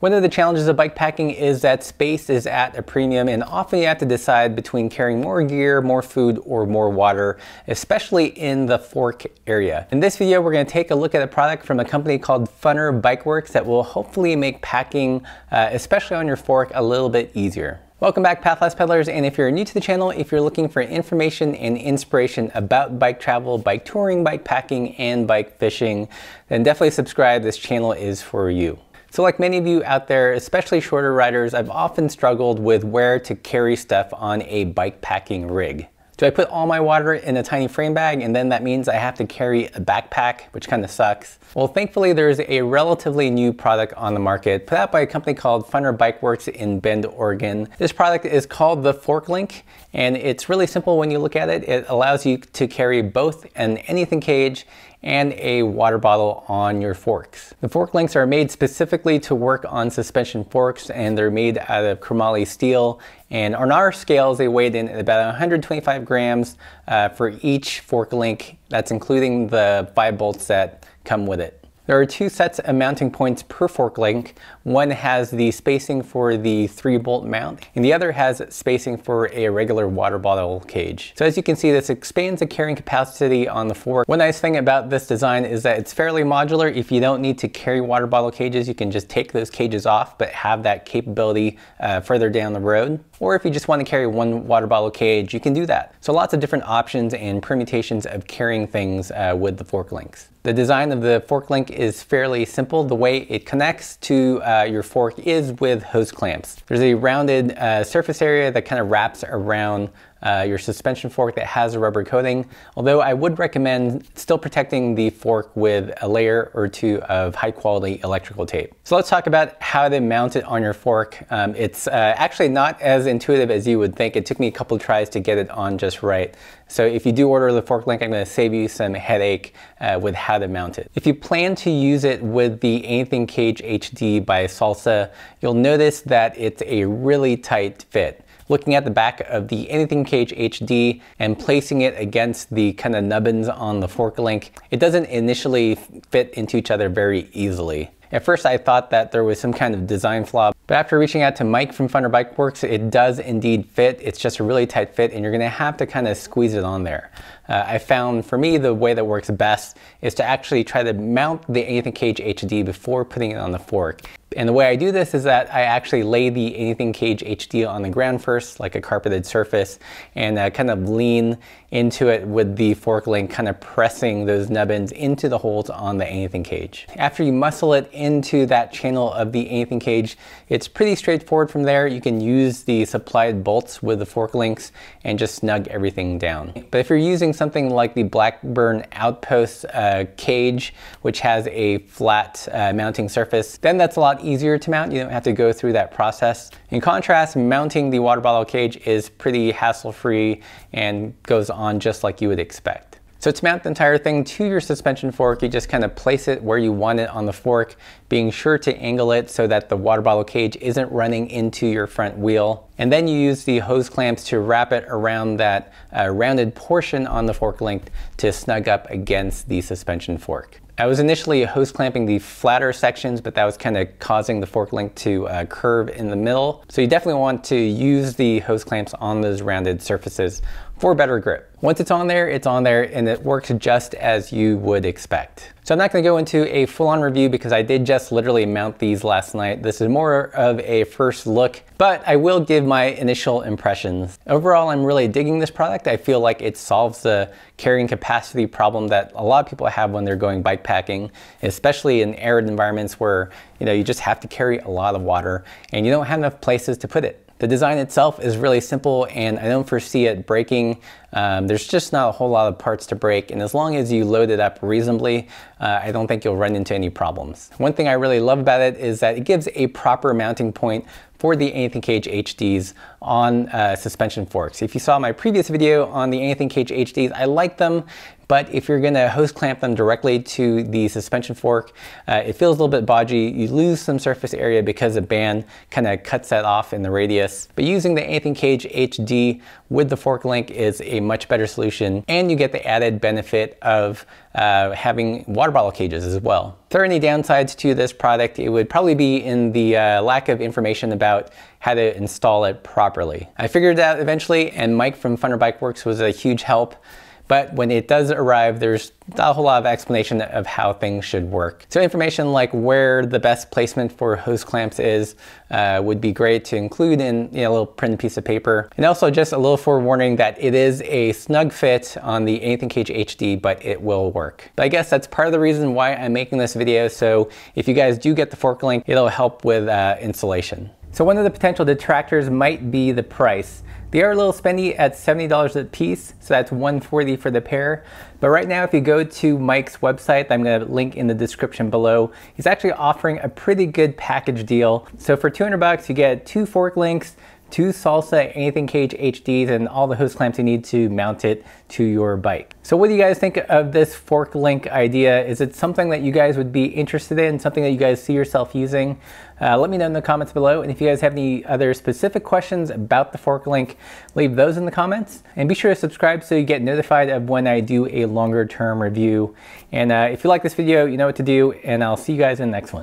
One of the challenges of bikepacking is that space is at a premium and often you have to decide between carrying more gear, more food, or more water, especially in the fork area. In this video, we're gonna take a look at a product from a company called Funner Bikeworks that will hopefully make packing, uh, especially on your fork, a little bit easier. Welcome back Pathless Peddlers, and if you're new to the channel, if you're looking for information and inspiration about bike travel, bike touring, bike packing, and bike fishing, then definitely subscribe, this channel is for you. So like many of you out there, especially shorter riders, I've often struggled with where to carry stuff on a bike packing rig. Do I put all my water in a tiny frame bag and then that means I have to carry a backpack, which kind of sucks? Well, thankfully there's a relatively new product on the market put out by a company called Funner Bike Works in Bend, Oregon. This product is called the Fork Link, and it's really simple when you look at it. It allows you to carry both an anything cage and a water bottle on your forks. The fork links are made specifically to work on suspension forks and they're made out of chromoly steel and on our scales they weighed in at about 125 grams uh, for each fork link. That's including the five bolts that come with it. There are two sets of mounting points per fork link. One has the spacing for the three bolt mount and the other has spacing for a regular water bottle cage. So as you can see, this expands the carrying capacity on the fork. One nice thing about this design is that it's fairly modular. If you don't need to carry water bottle cages, you can just take those cages off, but have that capability uh, further down the road. Or if you just want to carry one water bottle cage, you can do that. So lots of different options and permutations of carrying things uh, with the fork links. The design of the fork link is fairly simple. The way it connects to uh, your fork is with hose clamps. There's a rounded uh, surface area that kind of wraps around uh, your suspension fork that has a rubber coating, although I would recommend still protecting the fork with a layer or two of high quality electrical tape. So let's talk about how to mount it on your fork. Um, it's uh, actually not as intuitive as you would think. It took me a couple tries to get it on just right. So if you do order the fork link, I'm gonna save you some headache uh, with how to mount it. If you plan to use it with the Anything Cage HD by Salsa, you'll notice that it's a really tight fit looking at the back of the Anything Cage HD and placing it against the kind of nubbins on the fork link, it doesn't initially fit into each other very easily. At first I thought that there was some kind of design flaw, but after reaching out to Mike from Funder Bike Works, it does indeed fit. It's just a really tight fit and you're gonna have to kind of squeeze it on there. Uh, I found for me the way that works best is to actually try to mount the Anything Cage HD before putting it on the fork. And the way I do this is that I actually lay the Anything Cage HD on the ground first, like a carpeted surface, and uh, kind of lean into it with the fork link, kind of pressing those nubbins into the holes on the Anything Cage. After you muscle it into that channel of the Anything Cage, it's pretty straightforward from there. You can use the supplied bolts with the fork links and just snug everything down. But if you're using something like the Blackburn Outpost uh, cage, which has a flat uh, mounting surface, then that's a lot easier to mount. You don't have to go through that process. In contrast, mounting the water bottle cage is pretty hassle-free and goes on just like you would expect. So to mount the entire thing to your suspension fork, you just kind of place it where you want it on the fork, being sure to angle it so that the water bottle cage isn't running into your front wheel. And then you use the hose clamps to wrap it around that uh, rounded portion on the fork length to snug up against the suspension fork. I was initially hose clamping the flatter sections, but that was kind of causing the fork link to uh, curve in the middle. So you definitely want to use the hose clamps on those rounded surfaces for better grip. Once it's on there, it's on there and it works just as you would expect. So I'm not gonna go into a full-on review because I did just literally mount these last night. This is more of a first look, but I will give my initial impressions. Overall, I'm really digging this product. I feel like it solves the carrying capacity problem that a lot of people have when they're going bikepacking, especially in arid environments where you know you just have to carry a lot of water and you don't have enough places to put it. The design itself is really simple and I don't foresee it breaking. Um, there's just not a whole lot of parts to break and as long as you load it up reasonably, uh, I don't think you'll run into any problems. One thing I really love about it is that it gives a proper mounting point for the Anything Cage HDs on uh, suspension forks. If you saw my previous video on the Anything Cage HDs, I like them, but if you're gonna hose clamp them directly to the suspension fork, uh, it feels a little bit bodgy. You lose some surface area because the band kind of cuts that off in the radius. But using the Anything Cage HD with the fork link is a much better solution, and you get the added benefit of uh, having water bottle cages as well. If there are any downsides to this product, it would probably be in the uh, lack of information about how to install it properly. I figured that out eventually, and Mike from Funner Bike Works was a huge help. But when it does arrive, there's not a whole lot of explanation of how things should work. So information like where the best placement for hose clamps is uh, would be great to include in you know, a little printed piece of paper. And also just a little forewarning that it is a snug fit on the Anything Cage HD, but it will work. But I guess that's part of the reason why I'm making this video. So if you guys do get the fork link, it'll help with uh, installation. So one of the potential detractors might be the price. They are a little spendy at $70 a piece, so that's 140 for the pair. But right now, if you go to Mike's website, I'm gonna link in the description below, he's actually offering a pretty good package deal. So for 200 bucks, you get two fork links, two Salsa Anything Cage HDs and all the hose clamps you need to mount it to your bike. So what do you guys think of this fork link idea? Is it something that you guys would be interested in, something that you guys see yourself using? Uh, let me know in the comments below. And if you guys have any other specific questions about the fork link, leave those in the comments. And be sure to subscribe so you get notified of when I do a longer term review. And uh, if you like this video, you know what to do, and I'll see you guys in the next one.